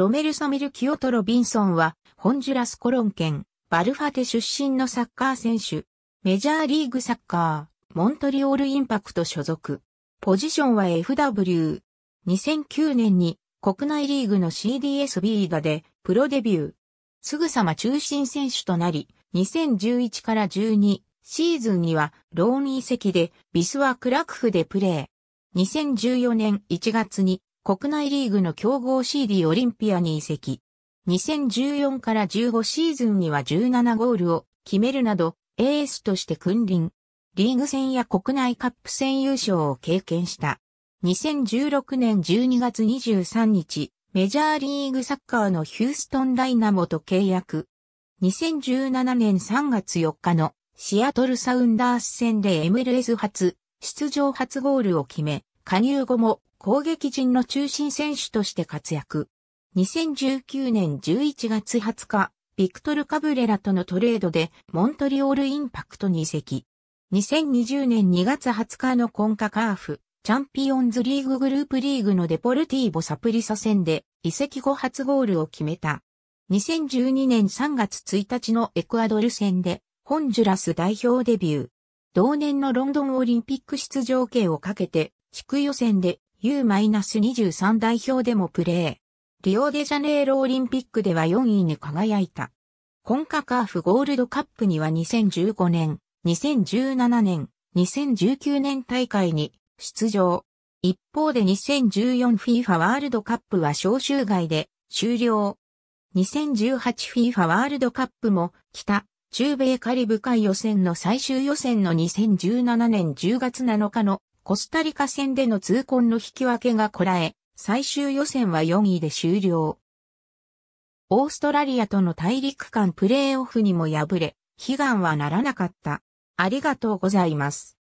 ロメルソ・ミルキオト・ロビンソンは、ホンジュラス・コロン県、バルファテ出身のサッカー選手。メジャーリーグサッカー、モントリオール・インパクト所属。ポジションは FW。2009年に国内リーグの CDS ビーダでプロデビュー。すぐさま中心選手となり、2011から12シーズンにはローン移籍でビスワクラクフでプレー。2014年1月に国内リーグの強豪 CD オリンピアに移籍。2014から15シーズンには17ゴールを決めるなど、エースとして君臨。リーグ戦や国内カップ戦優勝を経験した。2016年12月23日、メジャーリーグサッカーのヒューストンダイナモと契約。2017年3月4日のシアトルサウンダース戦で MLS 初、出場初ゴールを決め、加入後も攻撃陣の中心選手として活躍。2019年11月20日、ビクトル・カブレラとのトレードでモントリオール・インパクトに移籍。2020年2月20日のコンカカーフ、チャンピオンズリーググループリーグのデポルティーボ・サプリサ戦で移籍後初ゴールを決めた。2012年3月1日のエクアドル戦でホンジュラス代表デビュー。同年のロンドンオリンピック出場権をかけて地区予選で U-23 代表でもプレー。リオデジャネイロオリンピックでは4位に輝いた。コンカカーフゴールドカップには2015年、2017年、2019年大会に出場。一方で 2014FIFA ワールドカップは招集外で終了。2018FIFA ワールドカップも北、中米カリブ海予選の最終予選の2017年10月7日のコスタリカ戦での痛恨の引き分けがこらえ、最終予選は4位で終了。オーストラリアとの大陸間プレーオフにも敗れ、悲願はならなかった。ありがとうございます。